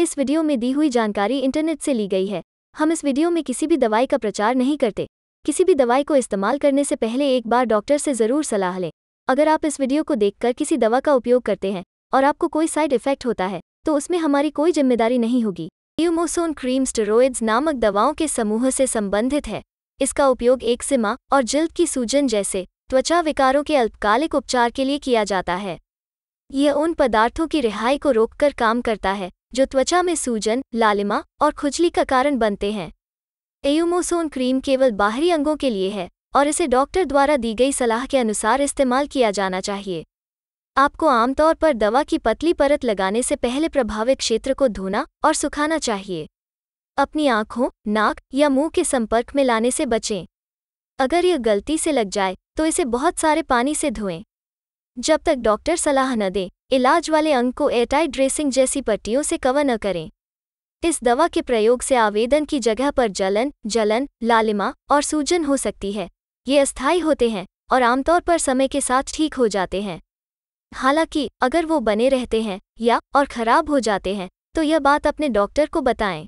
इस वीडियो में दी हुई जानकारी इंटरनेट से ली गई है हम इस वीडियो में किसी भी दवाई का प्रचार नहीं करते किसी भी दवाई को इस्तेमाल करने से पहले एक बार डॉक्टर से ज़रूर सलाह लें अगर आप इस वीडियो को देखकर किसी दवा का उपयोग करते हैं और आपको कोई साइड इफेक्ट होता है तो उसमें हमारी कोई जिम्मेदारी नहीं होगी यूमोसोन क्रीम स्टेरोइड्स नामक दवाओं के समूह से संबंधित है इसका उपयोग एक सिमा और जल्द की सूजन जैसे त्वचा विकारों के अल्पकालिक उपचार के लिए किया जाता है यह उन पदार्थों की रिहाई को रोककर काम करता है जो त्वचा में सूजन लालिमा और खुजली का कारण बनते हैं एयूमोसोन क्रीम केवल बाहरी अंगों के लिए है और इसे डॉक्टर द्वारा दी गई सलाह के अनुसार इस्तेमाल किया जाना चाहिए आपको आमतौर पर दवा की पतली परत लगाने से पहले प्रभावित क्षेत्र को धोना और सुखाना चाहिए अपनी आंखों नाक या मुंह के संपर्क में लाने से बचें अगर यह गलती से लग जाए तो इसे बहुत सारे पानी से धोएं जब तक डॉक्टर सलाह न दें इलाज वाले अंग को एयरटाइट ड्रेसिंग जैसी पट्टियों से कवर न करें इस दवा के प्रयोग से आवेदन की जगह पर जलन जलन लालिमा और सूजन हो सकती है ये अस्थायी होते हैं और आमतौर पर समय के साथ ठीक हो जाते हैं हालांकि अगर वो बने रहते हैं या और खराब हो जाते हैं तो यह बात अपने डॉक्टर को बताएं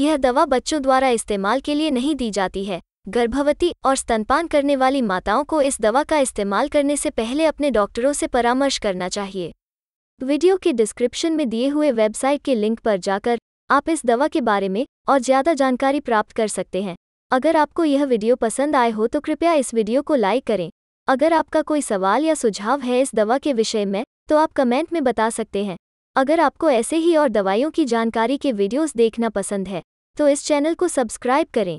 यह दवा बच्चों द्वारा इस्तेमाल के लिए नहीं दी जाती है गर्भवती और स्तनपान करने वाली माताओं को इस दवा का इस्तेमाल करने से पहले अपने डॉक्टरों से परामर्श करना चाहिए वीडियो के डिस्क्रिप्शन में दिए हुए वेबसाइट के लिंक पर जाकर आप इस दवा के बारे में और ज़्यादा जानकारी प्राप्त कर सकते हैं अगर आपको यह वीडियो पसंद आए हो तो कृपया इस वीडियो को लाइक करें अगर आपका कोई सवाल या सुझाव है इस दवा के विषय में तो आप कमेंट में बता सकते हैं अगर आपको ऐसे ही और दवाइयों की जानकारी के वीडियोस देखना पसंद है तो इस चैनल को सब्सक्राइब करें